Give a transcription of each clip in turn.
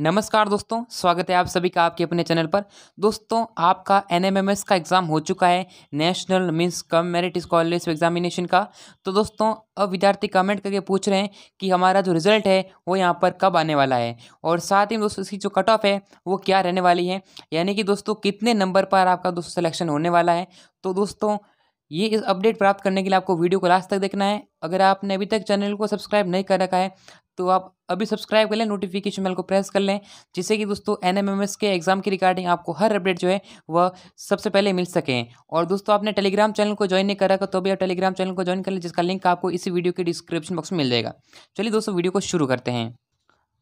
नमस्कार दोस्तों स्वागत है आप सभी का आपके अपने चैनल पर दोस्तों आपका एनएमएमएस का एग्ज़ाम हो चुका है national means cum merit scholarship examination का तो दोस्तों अब विद्यार्थी कमेंट करके पूछ रहे हैं कि हमारा जो रिजल्ट है वो यहाँ पर कब आने वाला है और साथ ही दोस्तों इसकी जो कट ऑफ है वो क्या रहने वाली है यानी कि दोस्तों कितने नंबर पर आपका दोस्तों सलेक्शन होने वाला है तो दोस्तों ये इस अपडेट प्राप्त करने के लिए आपको वीडियो को लास्ट तक देखना है अगर आपने अभी तक चैनल को सब्सक्राइब नहीं कर रखा है तो आप अभी सब्सक्राइब कर लें नोटिफिकेशन बेल को प्रेस कर लें जिससे कि दोस्तों एनएमएमएस के एग्जाम की रिगार्डिंग आपको हर अपडेट जो है वह सबसे पहले मिल सके और दोस्तों आपने टेलीग्राम चैनल को ज्वाइन नहीं करा तो भी आप टेलीग्राम चैनल को ज्वाइन कर लें जिसका लिंक आपको इसी वीडियो के डिस्क्रिप्शन बॉक्स में मिल जाएगा चलिए दोस्तों वीडियो को शुरू करते हैं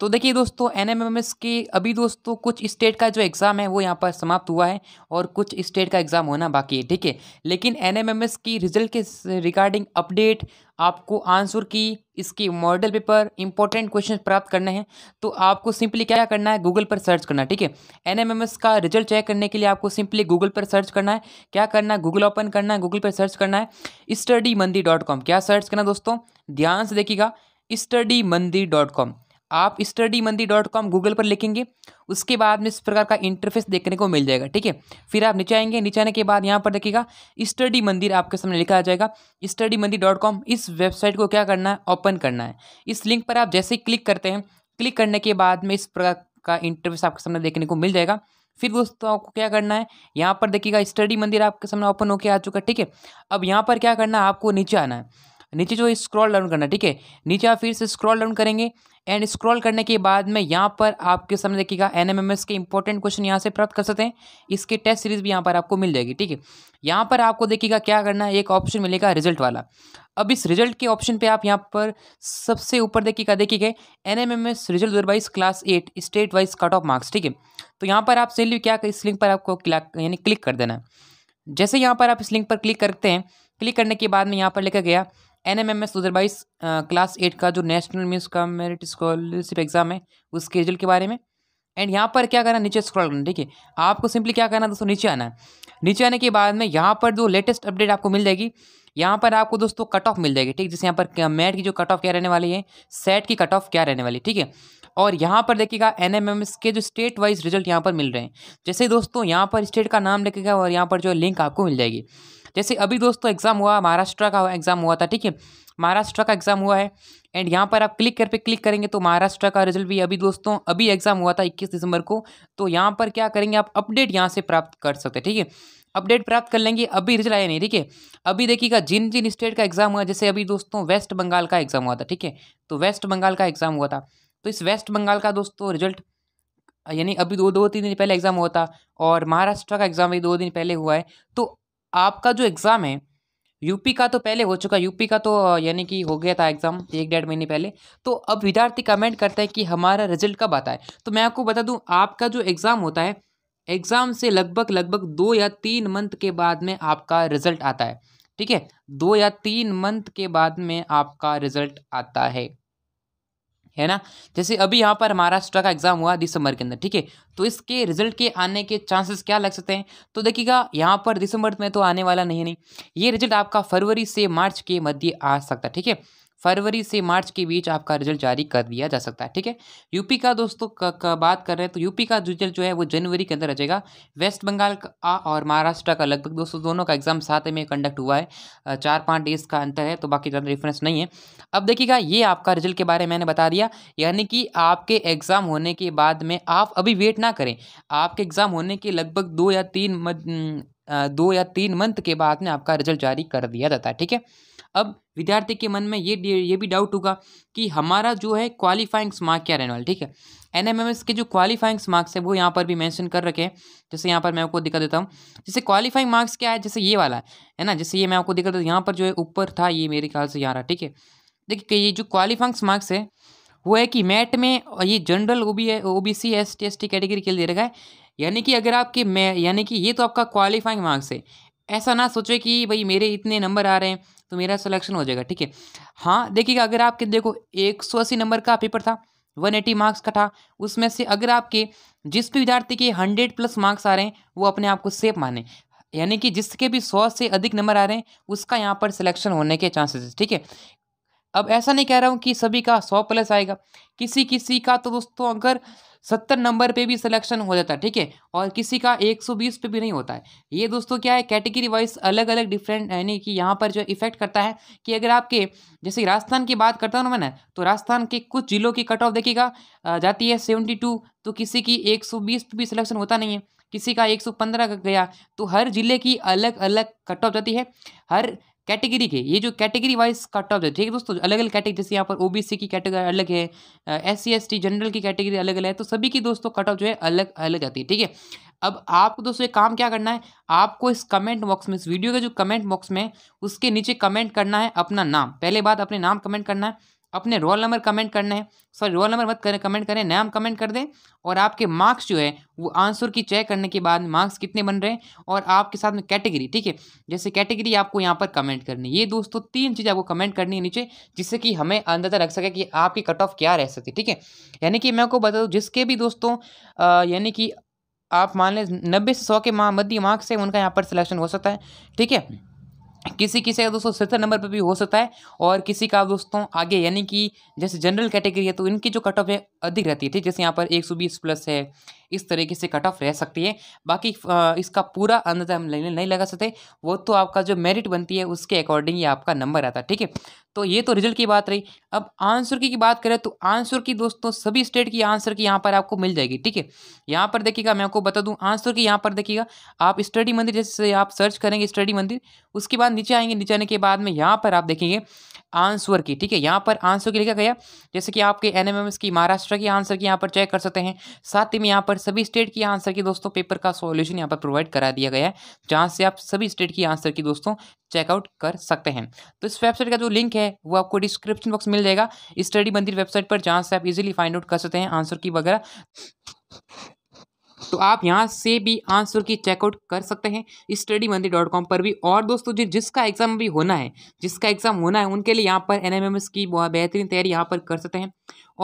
तो देखिए दोस्तों एन एम के अभी दोस्तों कुछ स्टेट का जो एग्ज़ाम है वो यहाँ पर समाप्त हुआ है और कुछ स्टेट का एग्ज़ाम होना बाकी है ठीक है लेकिन एन की रिजल्ट के रिगार्डिंग अपडेट आपको आंसर की इसकी मॉडल पेपर इंपॉर्टेंट क्वेश्चन प्राप्त करने हैं तो आपको सिंपली क्या करना है गूगल पर सर्च करना ठीक है एस का रिजल्ट चेक करने के लिए आपको सिंपली गूगल पर सर्च करना है क्या करना है गूगल ओपन करना है गूगल पर सर्च करना है स्टडी मंदी डॉट कॉम क्या सर्च करना दोस्तों ध्यान से देखिएगा स्टडी मंदी डॉट कॉम आप study Mandi dot com Google पर लिखेंगे उसके बाद में इस प्रकार का इंटरफेस देखने को मिल जाएगा ठीक है फिर आप नीचे आएंगे नीचे आने के बाद यहाँ पर देखिएगा स्टडी मंदिर आपके सामने लिखा आ जाएगा स्टडी मंदी डॉट कॉम इस वेबसाइट को क्या करना है ओपन करना है इस लिंक पर आप जैसे ही क्लिक करते हैं क्लिक करने के बाद में इस प्रकार का इंटरफेस आपके सामने देखने को मिल जाएगा फिर दोस्तों आपको क्या करना है यहाँ पर देखिएगा स्टडी मंदिर आपके सामने ओपन होकर आ चुका है ठीक है अब यहाँ पर क्या करना है आपको नीचे आना है नीचे जो है स्क्रॉल डाउन करना ठीक है नीचे आप फिर से स्क्रॉल डाउन करेंगे एंड स्क्रॉल करने के बाद में यहाँ पर आपके सामने देखिएगा एन के इंपॉर्टेंट क्वेश्चन यहाँ से प्राप्त कर सकते हैं इसके टेस्ट सीरीज भी यहाँ पर आपको मिल जाएगी ठीक है यहाँ पर आपको देखिएगा क्या करना है एक ऑप्शन मिलेगा रिजल्ट वाला अब इस रिजल्ट के ऑप्शन पे आप यहाँ पर सबसे ऊपर देखिएगा देखिए N M M S result दो class eight state wise cut off marks ठीक है तो यहाँ पर आप सेल्यू क्या इस लिंक पर आपको यानी क्लिक कर देना है जैसे यहाँ पर आप इस लिंक पर क्लिक करते हैं क्लिक करने के बाद में यहाँ पर लिखा गया एन एम एम एस दो हज़ार बाईस क्लास एट का जो नेशनल मीन्स का मेरिट स्कॉलरशिप एग्जाम है उसके रिजल्ट के बारे में एंड यहाँ पर क्या करना नीचे स्क्रॉल करना ठीक है आपको सिंपली क्या करना दोस्तों नीचे आना है नीचे आने के बाद में यहाँ पर जो लेटेस्ट अपडेट आपको मिल जाएगी यहाँ पर आपको दोस्तों कट ऑफ मिल जाएगी ठीक जैसे यहाँ पर मैट की जो कट ऑफ क्या रहने वाली है सेट की कट ऑफ क्या रहने वाली ठीक है और यहाँ पर देखिएगा एन के जो स्टेट वाइज रिजल्ट यहाँ पर मिल रहे हैं जैसे दोस्तों यहाँ पर स्टेट का नाम लिखेगा और यहाँ पर जो लिंक आपको मिल जाएगी जैसे अभी दोस्तों तो एग्ज़ाम हुआ महाराष्ट्र का एग्ज़ाम हुआ था ठीक है महाराष्ट्र का एग्ज़ाम हुआ है एंड यहाँ पर आप क्लिक कर पे क्लिक करेंगे तो महाराष्ट्र का रिजल्ट भी अभी दोस्तों अभी एग्ज़ाम हुआ था इक्कीस दिसंबर को तो यहाँ पर क्या करेंगे आप अपडेट यहाँ से प्राप्त कर सकते ठीक है अपडेट प्राप्त कर लेंगे अभी रिजल्ट आया नहीं ठीक है अभी देखिएगा जिन जिन स्टेट का एग्ज़ाम हुआ जैसे अभी दोस्तों वेस्ट बंगाल का एग्ज़ाम हुआ था ठीक है तो वेस्ट बंगाल का एग्ज़ाम हुआ था तो इस वेस्ट बंगाल का दोस्तों रिजल्ट यानी अभी दो दो तीन दिन पहले एग्ज़ाम हुआ था और महाराष्ट्र का एग्ज़ाम भी दो दिन पहले हुआ है तो आपका जो एग्ज़ाम है यूपी का तो पहले हो चुका यूपी का तो यानी कि हो गया था एग्ज़ाम एक डेढ़ महीने पहले तो अब विद्यार्थी कमेंट करता है कि हमारा रिजल्ट कब आता है तो मैं आपको बता दूं आपका जो एग्ज़ाम होता है एग्ज़ाम से लगभग लगभग दो या तीन मंथ के बाद में आपका रिजल्ट आता है ठीक है दो या तीन मंथ के बाद में आपका रिजल्ट आता है है ना जैसे अभी यहाँ पर महाराष्ट्र का एग्जाम हुआ दिसंबर के अंदर ठीक है तो इसके रिजल्ट के आने के चांसेस क्या लग सकते हैं तो देखिएगा यहाँ पर दिसंबर में तो आने वाला नहीं नहीं ये रिजल्ट आपका फरवरी से मार्च के मध्य आ सकता है ठीक है फरवरी से मार्च के बीच आपका रिजल्ट जारी कर दिया जा सकता है ठीक है यूपी का दोस्तों का, का बात कर रहे हैं तो यूपी का रिजल्ट जो है वो जनवरी के अंदर आ जाएगा वेस्ट बंगाल का और महाराष्ट्र का लगभग दोस्तों दोनों का एग्जाम साथ में कंडक्ट हुआ है चार पाँच डेज का अंतर है तो बाकी ज़्यादा डिफरेंस नहीं है अब देखिएगा ये आपका रिजल्ट के बारे में मैंने बता दिया यानी कि आपके एग्ज़ाम होने के बाद में आप अभी वेट ना करें आपके एग्ज़ाम होने के लगभग दो या तीन दो या तीन मंथ के बाद में आपका रिजल्ट जारी कर दिया जाता है ठीक है अब विद्यार्थी के मन में ये ये भी डाउट होगा कि हमारा जो है क्वालिफाइंग्स मार्क क्या रहने वाला ठीक है एन के जो क्वालिफाइंग्स मार्क्स है वो यहाँ पर भी मेंशन कर रखे हैं जैसे यहाँ पर मैं आपको दिखा देता हूँ जैसे क्वालिफाइंग मार्क्स क्या है जैसे ये वाला है, है ना जैसे ये मैं आपको दिखा देता हूँ यहाँ पर जो है ऊपर था ये मेरे ख्याल से यहाँ रहा ठीक है देखिए ये जो क्वालिफाइंग्स मार्क्स है वो है कि मैट में ये general O B O B C S T S T category के लिए दे रखा है यानी कि अगर आपके मैं यानी कि ये तो आपका क्वालिफाइंग मार्क्स है ऐसा ना सोचे कि भाई मेरे इतने नंबर आ रहे हैं तो मेरा सिलेक्शन हो जाएगा ठीक है हाँ देखिएगा अगर आपके देखो एक सौ अस्सी नंबर का पेपर था वन एटी मार्क्स का था उसमें से अगर आपके जिस भी विद्यार्थी के हंड्रेड प्लस मार्क्स आ रहे हैं वो अपने आप को सेफ माने यानी कि जिसके भी सौ से अधिक नंबर आ रहे हैं उसका यहाँ पर सिलेक्शन होने के चांसेस ठीक है अब ऐसा नहीं कह रहा हूँ कि सभी का सौ प्लस आएगा किसी किसी का तो दोस्तों अगर सत्तर नंबर पे भी सिलेक्शन हो जाता है ठीक है और किसी का एक सौ बीस पे भी नहीं होता है ये दोस्तों क्या है कैटेगरी वाइज अलग अलग डिफरेंट यानी कि यहाँ पर जो इफेक्ट करता है कि अगर आपके जैसे राजस्थान की बात करता हूँ मैं ना तो राजस्थान के कुछ ज़िलों की कट ऑफ देखिएगा जाती है सेवेंटी टू तो किसी की एक सौ बीस पे भी सिलेक्शन होता नहीं है किसी का एक सौ पंद्रह गया तो हर ज़िले की अलग अलग कट ऑफ जाती है हर कैटेगरी के ये जो कैटेगरी वाइज कट ऑफ है ठीक है दोस्तों अलग अलग कैटेगरी जैसे यहाँ पर ओबीसी की कैटेगरी अलग है एस सी जनरल की कैटेगरी अलग अलग है तो सभी की दोस्तों कट ऑफ जो है अलग अलग आती है ठीक है अब आपको दोस्तों एक काम क्या करना है आपको इस कमेंट बॉक्स में इस वीडियो के जो कमेंट बॉक्स में उसके नीचे कमेंट करना है अपना नाम पहले बात अपने नाम कमेंट करना है अपने रोल नंबर कमेंट करना है सॉरी रोल नंबर मत करें कमेंट करें नाम कमेंट कर दें और आपके मार्क्स जो है वो आंसर की चेक करने के बाद मार्क्स कितने बन रहे हैं और आपके साथ में कैटेगरी ठीक है जैसे कैटेगरी आपको यहाँ पर कमेंट करनी है ये दोस्तों तीन चीज़ आपको कमेंट करनी है नीचे जिससे कि हमें अंदाजा रख सके कि आपकी कट ऑफ क्या रह सकती ठीक है यानी कि मैं आपको बता दूँ जिसके भी दोस्तों यानी कि आप मान लें नब्बे से सौ के मध्य मार्क्स है उनका यहाँ पर सिलेक्शन हो सकता है ठीक है किसी किसी का दोस्तों सत्तर नंबर पर भी हो सकता है और किसी का दोस्तों आगे यानी कि जैसे जनरल कैटेगरी है तो इनकी जो कट ऑफ है अधिक रहती है ठीक जैसे यहाँ पर एक सौ बीस प्लस है इस तरीके से कट ऑफ रह सकती है बाकी इसका पूरा अंदाजा हम लेने नहीं लगा सकते वो तो आपका जो मेरिट बनती है उसके अकॉर्डिंग ही आपका नंबर आता है ठीक है तो ये तो रिजल्ट की बात रही अब आंसर की, बात करें तो आंसर की दोस्तों सभी स्टेट की आंसर की यहाँ पर आपको मिल जाएगी ठीक है यहाँ पर देखिएगा मैं आपको बता दूँ आंसर की यहाँ पर देखिएगा आप स्टडी मंदिर जैसे आप सर्च करेंगे स्टडी मंदिर उसके बाद नीचे आएंगे नीचे आने के बाद में यहाँ पर आप देखेंगे आंसर की ठीक है यहाँ पर आंसर की लिखा गया जैसे कि आपके एन की महाराष्ट्र की आंसर की यहाँ पर चेक कर सकते हैं साथ ही में यहाँ पर सभी स्टेट की आंसर की दोस्तों पेपर का सॉल्यूशन यहाँ पर प्रोवाइड करा दिया गया है जहाँ से आप सभी स्टेट की आंसर की दोस्तों चेकआउट कर सकते हैं तो इस वेबसाइट का जो लिंक है वो आपको डिस्क्रिप्शन बॉक्स मिल जाएगा स्टडी मंदिर वेबसाइट पर जहाँ से आप इजिली फाइंड आउट कर सकते हैं आंसर की वगैरह तो आप यहाँ से भी आंसर की चेकआउट कर सकते हैं स्टडी मंदिर डॉट कॉम पर भी और दोस्तों जो जिसका एग्ज़ाम भी होना है जिसका एग्ज़ाम होना है उनके लिए यहाँ पर एन एम एम एस की बेहतरीन तैयारी यहाँ पर कर सकते हैं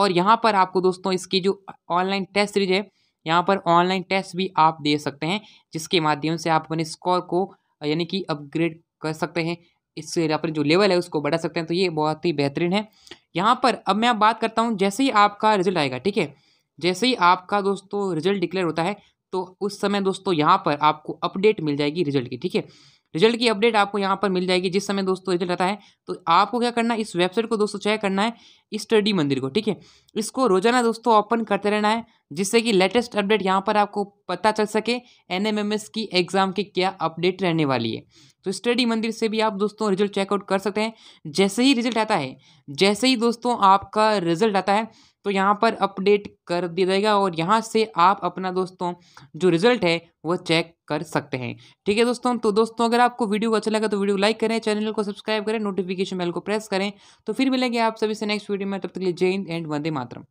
और यहाँ पर आपको दोस्तों इसकी जो ऑनलाइन टेस्ट सीरीज है यहाँ पर ऑनलाइन टेस्ट भी आप दे सकते हैं जिसके माध्यम से आप अपने स्कोर को यानी कि अपग्रेड कर सकते हैं इससे अपने जो लेवल है उसको बढ़ा सकते हैं तो ये बहुत ही बेहतरीन है यहाँ पर अब मैं बात करता हूँ जैसे ही आपका रिजल्ट आएगा ठीक है जैसे ही आपका दोस्तों रिजल्ट डिक्लेयर होता है तो उस समय दोस्तों यहाँ पर आपको अपडेट मिल जाएगी रिजल्ट की ठीक है रिजल्ट की अपडेट आपको यहाँ पर मिल जाएगी जिस समय दोस्तों रिजल्ट आता है तो आपको क्या करना है इस वेबसाइट को दोस्तों चेक करना है स्टडी मंदिर को ठीक है इसको रोजाना दोस्तों ओपन करते रहना है जिससे कि लेटेस्ट अपडेट यहाँ पर आपको पता चल सके एन की एग्ज़ाम की क्या अपडेट रहने वाली है तो स्टडी मंदिर से भी आप दोस्तों रिजल्ट चेकआउट कर सकते हैं जैसे ही रिजल्ट आता है जैसे ही दोस्तों आपका रिजल्ट आता है तो यहाँ पर अपडेट कर दिया जाएगा और यहाँ से आप अपना दोस्तों जो रिजल्ट है वो चेक कर सकते हैं ठीक है दोस्तों तो दोस्तों अगर आपको वीडियो अच्छा लगा तो वीडियो लाइक करें चैनल को सब्सक्राइब करें नोटिफिकेशन बेल को प्रेस करें तो फिर मिलेंगे आप सभी से नेक्स्ट वीडियो में तब तक लिए जय हिंद एंड वंदे मातरम